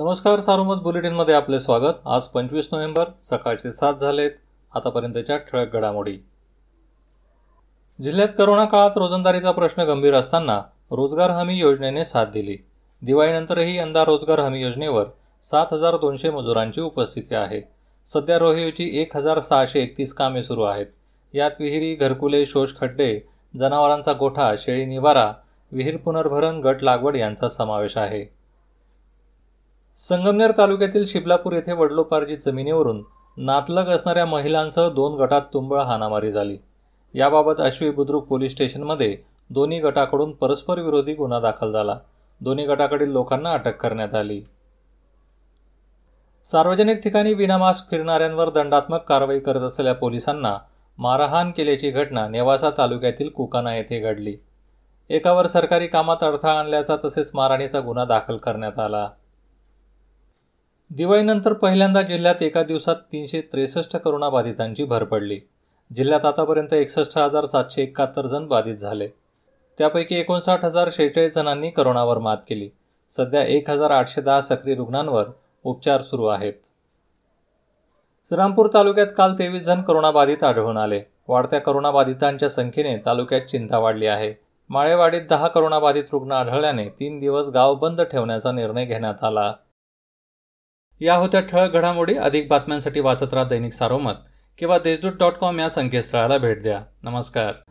नमस्कार सारोमत बुलेटिनमध्ये आपले स्वागत आज पंचवीस नोव्हेंबर सकाळचे सात झालेत आतापर्यंतच्या ठळक घडामोडी जिल्ह्यात करोना काळात रोजंदारीचा प्रश्न गंभीर असताना रोजगार हमी योजनेने साथ दिली दिवाळीनंतरही यंदा रोजगार हमी योजनेवर सात हजार दोनशे मजुरांची उपस्थिती आहे सध्या रोहिवची एक हजार सहाशे एकतीस कामे सुरू आहेत यात विहिरी घरकुले शोष खड्डे जनावरांचा गोठा शेळी निवारा विहीर पुनर्भरण गट लागवड यांचा समावेश आहे संगमनेर तालुक्यातील शिबलापूर येथे वडलोपारजी जमिनीवरून नातलग असणाऱ्या महिलांसह दोन गटात तुंबळ हाणामारी झाली याबाबत अश्वी बुद्रुक पोलीस स्टेशनमध्ये दोन्ही गटाकडून परस्पर विरोधी गुन्हा दाखल झाला दोन्ही गटाकडील लोकांना अटक करण्यात आली सार्वजनिक ठिकाणी विनामास्क फिरणाऱ्यांवर दंडात्मक कारवाई करत असलेल्या पोलिसांना मारहाण केल्याची घटना नेवासा तालुक्यातील कुकाना येथे घडली एकावर सरकारी कामात अडथळा आणल्याचा तसेच मारहाणीचा गुन्हा दाखल करण्यात आला दिवाळीनंतर पहिल्यांदा जिल्ह्यात एका दिवसात तीनशे त्रेसष्ट करोनाबाधितांची भर पडली जिल्ह्यात आतापर्यंत एकसष्ट हजार सातशे एकाहत्तर जण बाधित झाले त्यापैकी एकोणसाठ हजार शेहेचाळीस जणांनी करोनावर मात केली सध्या एक हजार आठशे दहा सक्रिय रुग्णांवर उपचार सुरू आहेत श्रीरामपूर तालुक्यात काल तेवीस जण करोनाबाधित आढळून आले वाढत्या करोनाबाधितांच्या संख्येने तालुक्यात चिंता वाढली आहे माळेवाडीत दहा करोनाबाधित रुग्ण आढळल्याने तीन दिवस गाव बंद ठेवण्याचा निर्णय घेण्यात आला या होत्या ठळक घडामोडी अधिक बातम्यांसाठी वाचत राहा दैनिक सारोमत किंवा देशदूत डॉट कॉम या संकेतस्थळाला भेट द्या नमस्कार